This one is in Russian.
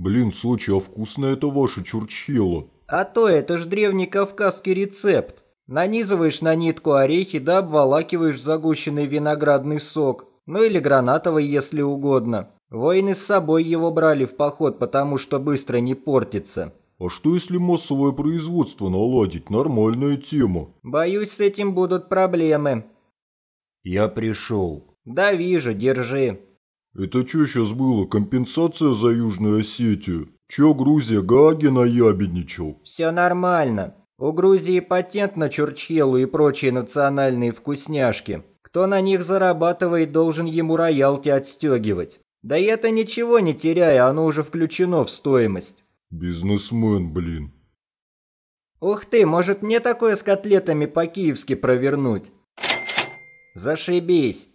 Блин, Сочи, а вкусно это ваше чурчхело? А то это ж древний кавказский рецепт. Нанизываешь на нитку орехи да обволакиваешь загущенный виноградный сок. Ну или гранатовый, если угодно. Воины с собой его брали в поход, потому что быстро не портится. А что если массовое производство наладить? Нормальная тема. Боюсь, с этим будут проблемы. Я пришел. Да вижу, держи. «Это что сейчас было? Компенсация за Южную Осетию? Чё Грузия Гааге наябедничал?» «Все нормально. У Грузии патент на чурчхелу и прочие национальные вкусняшки. Кто на них зарабатывает, должен ему роялти отстегивать. Да и это ничего не теряя, оно уже включено в стоимость». «Бизнесмен, блин». «Ух ты, может мне такое с котлетами по-киевски провернуть?» «Зашибись.